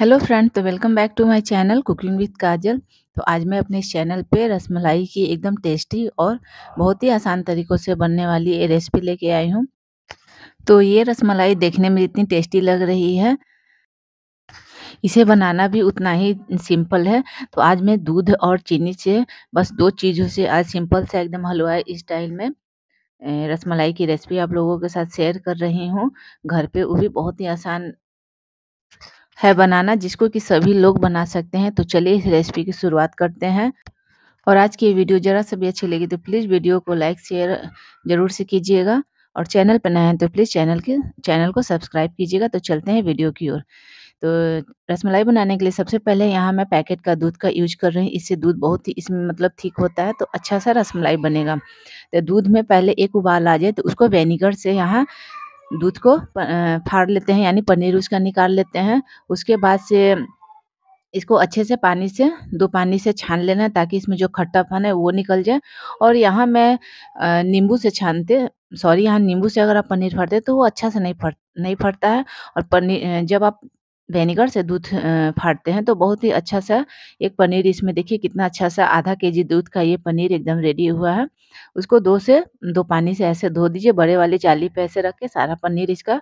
Hello friend तो welcome back to my channel cooking with Kajal तो आज मैं अपने चैनल पे रसमलाई की एकदम टेस्टी और बहुत ही आसान तरीक़ों से बनने वाली ये रेसिपी लेके आई हूँ तो ये रसमलाई देखने में इतनी टेस्टी लग रही है इसे बनाना भी उतना ही सिंपल है तो आज मैं दूध और चीनी से बस दो चीज़ों से आज सिंपल से एकदम हलवाई स्टाइल में रसमलाई की रेसिपी आप लोगों के साथ शेयर कर रही हूँ घर पे वो भी बहुत ही आसान है बनाना जिसको कि सभी लोग बना सकते हैं तो चलिए इस रेसिपी की शुरुआत करते हैं और आज की वीडियो जरा सभी अच्छी लगी तो प्लीज़ वीडियो को लाइक शेयर जरूर से कीजिएगा और चैनल पर नए हैं तो प्लीज़ चैनल के चैनल को सब्सक्राइब कीजिएगा तो चलते हैं वीडियो की ओर तो रसमलाई बनाने के लिए सबसे पहले यहाँ मैं पैकेट का दूध का यूज कर रही हूँ इससे दूध बहुत ही इसमें मतलब ठीक होता है तो अच्छा सा रसमलाई बनेगा तो दूध में पहले एक उबाल आ जाए तो उसको वेनीगर से यहाँ दूध को फाड़ लेते हैं यानी पनीर उसका निकाल लेते हैं उसके बाद से इसको अच्छे से पानी से दो पानी से छान लेना है ताकि इसमें जो खट्टापन है वो निकल जाए और यहाँ मैं नींबू से छानते सॉरी यहाँ नींबू से अगर आप पनीर फटते तो वो अच्छा से नहीं फट नहीं फटता है और पनीर जब आप वेनेगर से दूध फाड़ते फाटते हैं तो बहुत ही अच्छा सा एक पनीर इसमें देखिए कितना अच्छा सा आधा के जी दूध का ये पनीर एकदम रेडी हुआ है। उसको दो से दो पानी से ऐसे धो दीजिए बड़े वाले चाली पे ऐसे रख के सारा पनीर इसका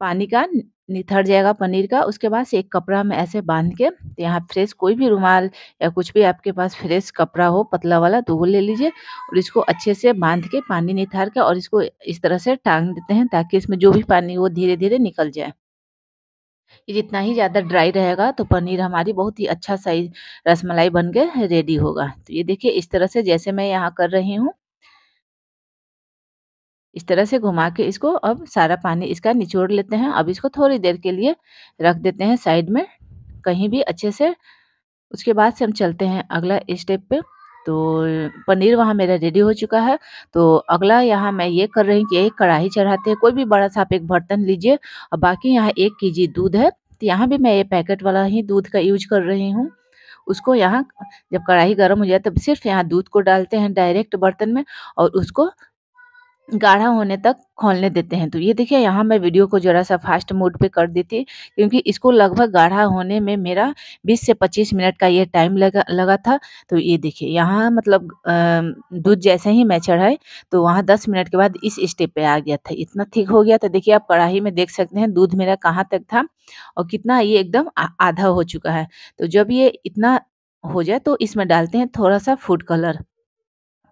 पानी का निथर जाएगा पनीर का। उसके बाद से एक कपड़ा में ऐसे बांध के तो यहाँ फ्रेश कोई भी रुमाल या कुछ भी आपके पास फ्रेश कपड़ा हो पतला वाला तो वो ले लीजिए और इसको अच्छे से बांध के पानी निथार के और इसको इस तरह से टांग देते हैं ताकि इसमें जो भी पानी हो धीरे-धीरे निकल जाए। ये जितना ही ज़्यादा ड्राई रहेगा तो पनीर हमारी बहुत ही अच्छा साइज रसमलाई बन के रेडी होगा तो ये देखिए इस तरह से जैसे मैं यहाँ कर रही हूँ इस तरह से घुमा के इसको अब सारा पानी इसका निचोड़ लेते हैं अब इसको थोड़ी देर के लिए रख देते हैं साइड में कहीं भी अच्छे से उसके बाद से हम चलते हैं अगला स्टेप पे तो पनीर वहाँ मेरा रेडी हो चुका है तो अगला यहाँ मैं ये कर रही हूँ कि एक कढ़ाई चढ़ाते हैं कोई भी बड़ा सा आप एक बर्तन लीजिए और बाकी यहाँ एक के जी दूध है तो यहाँ भी मैं ये पैकेट वाला ही दूध का यूज कर रही हूँ उसको यहाँ जब कढ़ाई गर्म हो जाए तब सिर्फ यहाँ दूध को डालते हैं डायरेक्ट बर्तन में और उसको गाढ़ा होने तक खोलने देते हैं तो ये देखिए यहाँ मैं वीडियो को ज़रा सा फास्ट मोड पे कर देती क्योंकि इसको लगभग गाढ़ा होने में मेरा 20 से 25 मिनट का ये टाइम लगा लगा था तो ये देखिए यहाँ मतलब दूध जैसे ही मैं चढ़ाए तो वहाँ 10 मिनट के बाद इस स्टेप पे आ गया था इतना ठीक हो गया था देखिए आप कढ़ाई में देख सकते हैं दूध मेरा कहाँ तक था और कितना ये एकदम आधा हो चुका है तो जब ये इतना हो जाए तो इसमें डालते हैं थोड़ा सा फूड कलर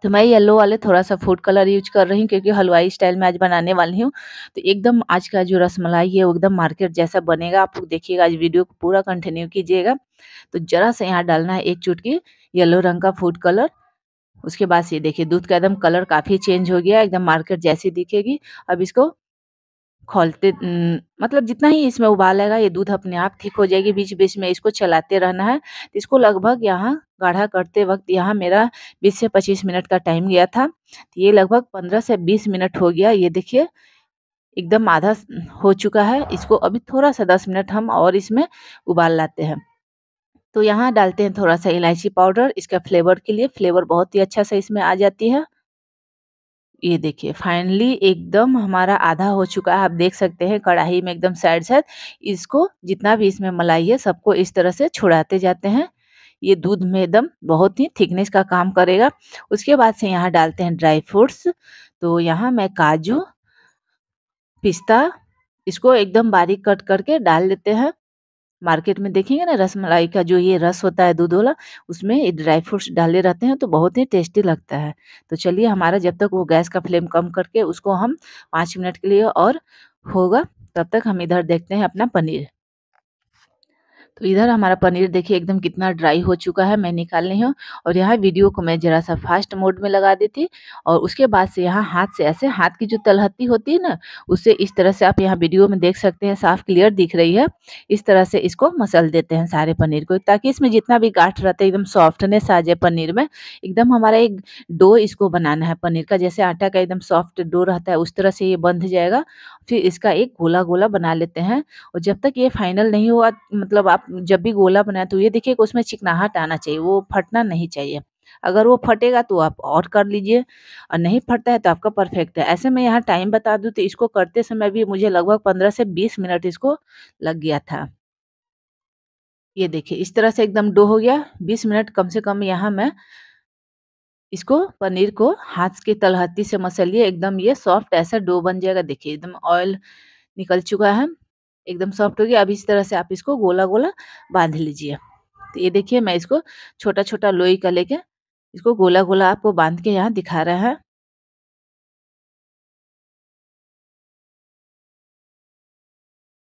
तो मैं येलो वाले थोड़ा सा फूड कलर यूज कर रही हूँ क्योंकि हलवाई स्टाइल में आज बनाने वाली हूँ तो एकदम आज का जो रसमलाई है वो एकदम मार्केट जैसा बनेगा आप लोग देखिएगा आज वीडियो को पूरा कंटिन्यू कीजिएगा तो ज़रा सा यहाँ डालना है एक चुटकी येलो रंग का फूड कलर उसके बाद से देखिए दूध का एकदम कलर काफ़ी चेंज हो गया एकदम मार्केट जैसी दिखेगी अब इसको खोलते मतलब जितना ही इसमें उबालेगा ये दूध अपने आप ठीक हो जाएगी बीच बीच में इसको चलाते रहना है तो इसको लगभग यहाँ गाढ़ा करते वक्त यहाँ मेरा बीस से पच्चीस मिनट का टाइम गया था ये लगभग पंद्रह से बीस मिनट हो गया ये देखिए एकदम आधा हो चुका है इसको अभी थोड़ा सा दस मिनट हम और इसमें उबाल लाते हैं तो यहाँ डालते हैं थोड़ा सा इलायची पाउडर इसका फ्लेवर के लिए फ्लेवर बहुत ही अच्छा सा इसमें आ जाती है ये देखिए फाइनली एकदम हमारा आधा हो चुका है आप देख सकते हैं कढ़ाई में एकदम साइड साइड इसको जितना भी इसमें मलाई है सबको इस तरह से छुड़ाते जाते हैं ये दूध में एकदम बहुत ही थिकनेस का काम करेगा उसके बाद से यहाँ डालते हैं ड्राई फ्रूट्स तो यहाँ मैं काजू पिस्ता इसको एकदम बारीक कट करके डाल देते हैं मार्केट में देखेंगे ना रस मलाई का जो ये रस होता है दूध वाला उसमें ये ड्राई फ्रूट्स डाले रहते हैं तो बहुत ही टेस्टी लगता है तो चलिए हमारा जब तक वो गैस का फ्लेम कम करके उसको हम पाँच मिनट के लिए और होगा तब तक हम इधर देखते हैं अपना पनीर तो इधर हमारा पनीर देखिए एकदम कितना ड्राई हो चुका है मैं निकाल रही हूँ और यहाँ वीडियो को मैं ज़रा सा फास्ट मोड में लगा देती और उसके बाद से यहाँ हाथ से ऐसे हाथ की जो तलहत्ती होती है ना उससे इस तरह से आप यहाँ वीडियो में देख सकते हैं साफ क्लियर दिख रही है इस तरह से इसको मसल देते हैं सारे पनीर को ताकि इसमें जितना भी गाठ रहता है एकदम सॉफ्टनेस आ जाए पनीर में एकदम हमारा एक डो इसको बनाना है पनीर का जैसे आटा का एकदम सॉफ्ट डो रहता है उस तरह से ये बंध जाएगा फिर इसका एक गोला गोला बना लेते हैं और जब तक ये फाइनल नहीं हुआ मतलब आप जब भी गोला बनाए तो ये देखिए उसमें चिकनाहट आना चाहिए वो फटना नहीं चाहिए अगर वो फटेगा तो आप और कर लीजिए और नहीं फटता है तो आपका परफेक्ट है ऐसे मैं यहाँ टाइम बता दूँ तो इसको करते समय भी मुझे लगभग पंद्रह से बीस मिनट इसको लग गया था ये देखिए इस तरह से एकदम डो हो गया बीस मिनट कम से कम यहाँ मैं इसको पनीर को हाथ की तलहत्ती से मसलिए एकदम ये सॉफ्ट ऐसा डो बन जाएगा देखिए एकदम ऑयल निकल चुका है एकदम सॉफ्ट होगी अब इस तरह से आप इसको गोला गोला बांध लीजिए तो ये देखिए मैं इसको छोटा छोटा लोई का लेके इसको गोला गोला आपको बांध के यहाँ दिखा रहा है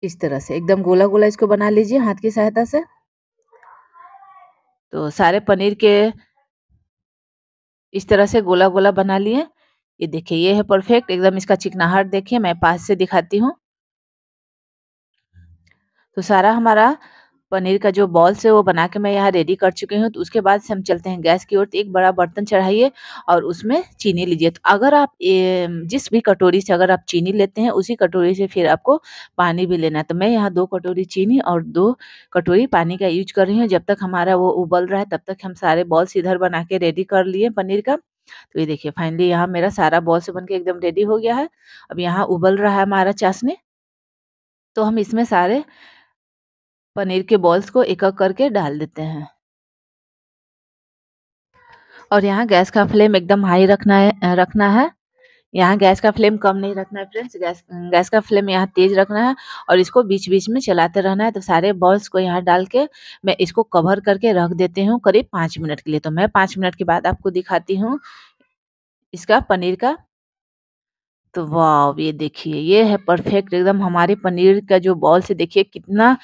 इस तरह से एकदम गोला गोला इसको बना लीजिए हाथ की सहायता से तो सारे पनीर के इस तरह से गोला गोला बना लिए ये देखिए ये है परफेक्ट एकदम इसका चिकनाहट देखिए मैं पास से दिखाती हूँ तो सारा हमारा पनीर का जो बॉल्स है वो बना के मैं यहाँ रेडी कर चुकी हूँ तो उसके बाद से हम चलते हैं गैस की ओर तो एक बड़ा बर्तन चढ़ाइए और उसमें चीनी लीजिए तो अगर आप जिस भी कटोरी से अगर आप चीनी लेते हैं उसी कटोरी से फिर आपको पानी भी लेना है तो मैं यहाँ दो कटोरी चीनी और दो कटोरी पानी का यूज कर रही हूँ जब तक हमारा वो उबल रहा है तब तक हम सारे बॉल्स इधर बना के रेडी कर लिए पनीर का तो ये देखिए फाइनली यहाँ मेरा सारा बॉल्स बन के एकदम रेडी हो गया है अब यहाँ उबल रहा है हमारा चाशनी तो हम इसमें सारे पनीर के बॉल्स को एक एक करके डाल देते हैं और यहाँ गैस का फ्लेम एकदम हाई रखना है रखना है यहाँ गैस का फ्लेम कम नहीं रखना है फ्रेंड्स गैस गैस का फ्लेम यहाँ तेज रखना है और इसको बीच बीच में चलाते रहना है तो सारे बॉल्स को यहाँ डाल के मैं इसको कवर करके रख देती हूँ करीब पाँच मिनट के लिए तो मैं पाँच मिनट के बाद आपको दिखाती हूँ इसका पनीर का तो वाव! ये देखिए, ये है परफेक्ट एकदम हमारे पनीर का जो बॉल से देखिए कितना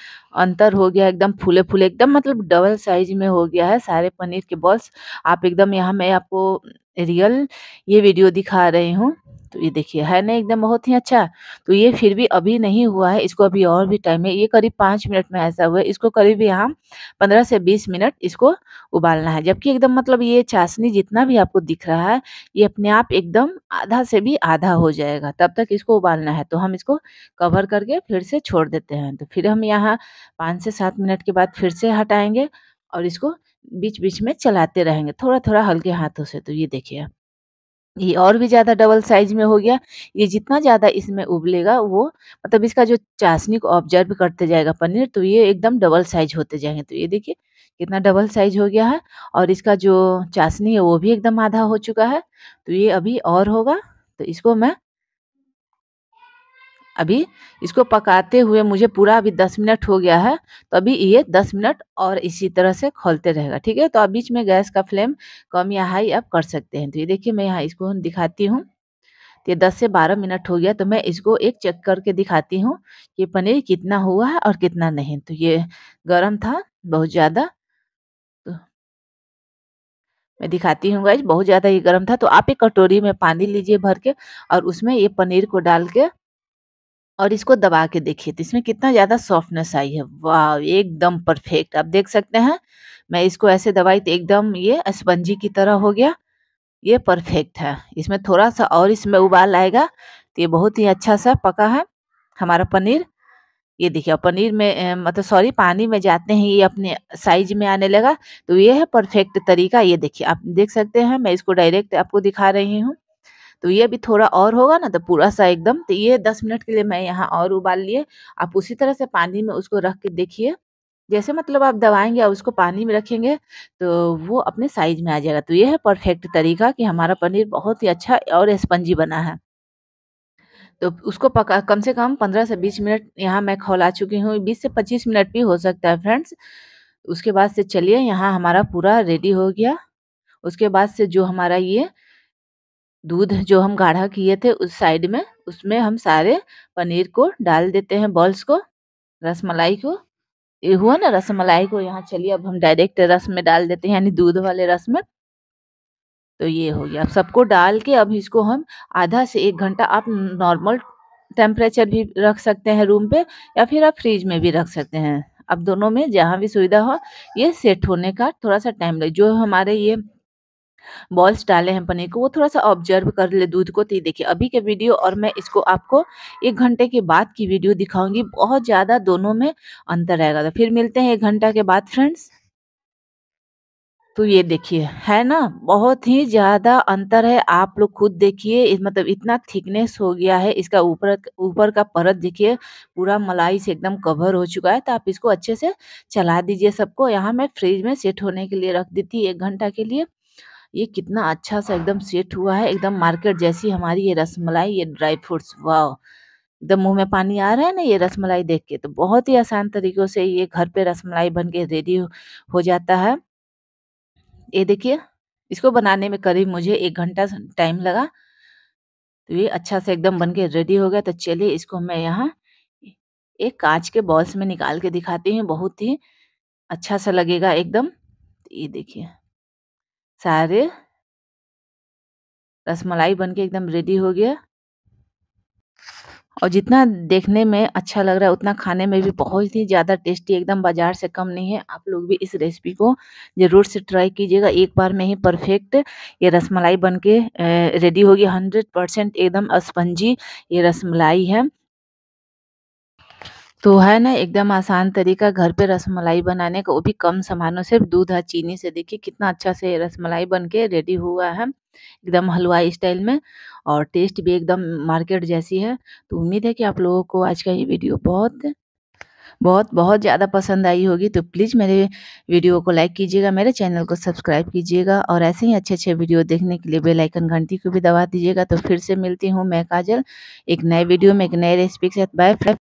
अंतर हो गया एकदम फूले-फूले एकदम मतलब डबल साइज़ में हो गया है सारे पनीर के बॉल्स। आप एकदम यहाँ मैं आपको रियल ये वीडियो दिखा रही हूँ। तो ये देखिए है ना एकदम बहुत ही अच्छा तो ये फिर भी अभी नहीं हुआ है इसको अभी और भी टाइम है ये करीब पाँच मिनट में ऐसा हुआ है इसको करीब यहाँ पंद्रह से बीस मिनट इसको उबालना है जबकि एकदम मतलब ये चाशनी जितना भी आपको दिख रहा है ये अपने आप एकदम आधा से भी आधा हो जाएगा तब तक इसको उबालना है तो हम इसको कवर करके फिर से छोड़ देते हैं तो फिर हम यहाँ पाँच से सात मिनट के बाद फिर से हटाएंगे और इसको बीच बीच में चलाते रहेंगे थोड़ा थोड़ा हल्के हाथों से तो ये देखिए ये और भी ज़्यादा डबल साइज में हो गया ये जितना ज़्यादा इसमें उबलेगा वो मतलब इसका जो चाशनी को ऑब्जर्व करते जाएगा पनीर तो ये एकदम डबल साइज होते जाएंगे तो ये देखिए कितना डबल साइज हो गया है और इसका जो चाशनी है वो भी एकदम आधा हो चुका है तो ये अभी और होगा तो इसको मैं अभी इसको पकाते हुए मुझे पूरा अभी दस मिनट हो गया है तो अभी ये दस मिनट और इसी तरह से खोलते रहेगा ठीक है तो आप बीच में गैस का फ्लेम कम या हाई आप कर सकते हैं तो ये देखिए मैं यहाँ इसको दिखाती हूँ तो ये दस से बारह मिनट हो गया तो मैं इसको एक चेक करके दिखाती हूँ कि पनीर कितना हुआ है और कितना नहीं तो ये गर्म था बहुत ज़्यादा तो मैं दिखाती हूँ गाइज बहुत ज़्यादा ये गर्म था तो आप एक कटोरी में पानी लीजिए भर के और उसमें ये पनीर को डाल के और इसको दबा के देखिए तो इसमें कितना ज़्यादा सॉफ्टनेस आई है वाह एकदम परफेक्ट आप देख सकते हैं मैं इसको ऐसे दबाई तो एकदम ये स्पंजी की तरह हो गया ये परफेक्ट है इसमें थोड़ा सा और इसमें उबाल आएगा तो ये बहुत ही अच्छा सा पका है हमारा पनीर ये देखिए पनीर में मतलब सॉरी पानी में जाते हैं ये अपने साइज में आने लगा तो ये है परफेक्ट तरीका ये देखिए आप देख सकते हैं मैं इसको डायरेक्ट आपको दिखा रही हूँ तो ये भी थोड़ा और होगा ना तो पूरा सा एकदम तो ये दस मिनट के लिए मैं यहाँ और उबाल लिए आप उसी तरह से पानी में उसको रख के देखिए जैसे मतलब आप दबाएंगे और उसको पानी में रखेंगे तो वो अपने साइज में आ जाएगा तो ये है परफेक्ट तरीका कि हमारा पनीर बहुत ही अच्छा और स्पंजी बना है तो उसको पका कम से कम पंद्रह से बीस मिनट यहाँ मैं खौला चुकी हूँ बीस से पच्चीस मिनट भी हो सकता है फ्रेंड्स उसके बाद से चलिए यहाँ हमारा पूरा रेडी हो गया उसके बाद से जो हमारा ये दूध जो हम गाढ़ा किए थे उस साइड में उसमें हम सारे पनीर को डाल देते हैं बॉल्स को रसमलाई को ये हुआ ना रसमलाई को यहाँ चलिए अब हम डायरेक्ट रस में डाल देते हैं यानी दूध वाले रस में तो ये हो गया अब सबको डाल के अब इसको हम आधा से एक घंटा आप नॉर्मल टेम्परेचर भी रख सकते हैं रूम पे या फिर आप फ्रिज में भी रख सकते हैं अब दोनों में जहाँ भी सुविधा हो ये सेट होने का थोड़ा सा टाइम लगे जो हमारे ये बॉल्स डाले हैं पनीर को वो थोड़ा सा ऑब्जर्व कर ले दूध को तो देखिए अभी के वीडियो और मैं इसको आपको एक घंटे के बाद की वीडियो दिखाऊंगी बहुत ज़्यादा दोनों में अंतर रहेगा तो फिर मिलते हैं एक घंटा के बाद फ्रेंड्स तो ये देखिए है ना बहुत ही ज़्यादा अंतर है आप लोग खुद देखिए मतलब इतना थिकनेस हो गया है इसका ऊपर ऊपर का परत देखिए पूरा मलाई से एकदम कवर हो चुका है तो आप इसको अच्छे से चला दीजिए सबको यहाँ मैं फ्रिज में सेट होने के लिए रख देती एक घंटा के लिए ये कितना अच्छा सा एकदम सेट हुआ है एकदम मार्केट जैसी हमारी ये रसमलाई ये ड्राई फ्रूट्स वाह एकदम मुंह में पानी आ रहा है ना ये रसमलाई देख के तो बहुत ही आसान तरीकों से ये घर पे रसमलाई बन के रेडी हो जाता है ये देखिए इसको बनाने में करीब मुझे एक घंटा टाइम लगा तो ये अच्छा से एकदम बन के रेडी हो गया तो चलिए इसको मैं यहाँ एक कांच के बॉल्स में निकाल के दिखाती हूँ बहुत ही अच्छा सा लगेगा एकदम ये देखिए सारे रसमलाई बनके एकदम रेडी हो गया और जितना देखने में अच्छा लग रहा है उतना खाने में भी बहुत ही ज़्यादा टेस्टी एकदम बाजार से कम नहीं है आप लोग भी इस रेसिपी को ज़रूर से ट्राई कीजिएगा एक बार में ही परफेक्ट ये रसमलाई बन के रेडी होगी हंड्रेड परसेंट एकदम स्पंजी ये रसमलाई है तो है ना एकदम आसान तरीका घर पे रसमलाई बनाने का वो भी कम सामानों से दूध और चीनी से देखिए कितना अच्छा से रसमलाई बन के रेडी हुआ है एकदम हलवा स्टाइल में और टेस्ट भी एकदम मार्केट जैसी है तो उम्मीद है कि आप लोगों को आज का ये वीडियो बहुत बहुत बहुत ज़्यादा पसंद आई होगी तो प्लीज़ मेरे वीडियो को लाइक कीजिएगा मेरे चैनल को सब्सक्राइब कीजिएगा और ऐसे ही अच्छे अच्छे वीडियो देखने के लिए बेलाइकन घंटी को भी दबा दीजिएगा तो फिर से मिलती हूँ मैं काजल एक नए वीडियो में एक नए रेसिपी के साथ बाय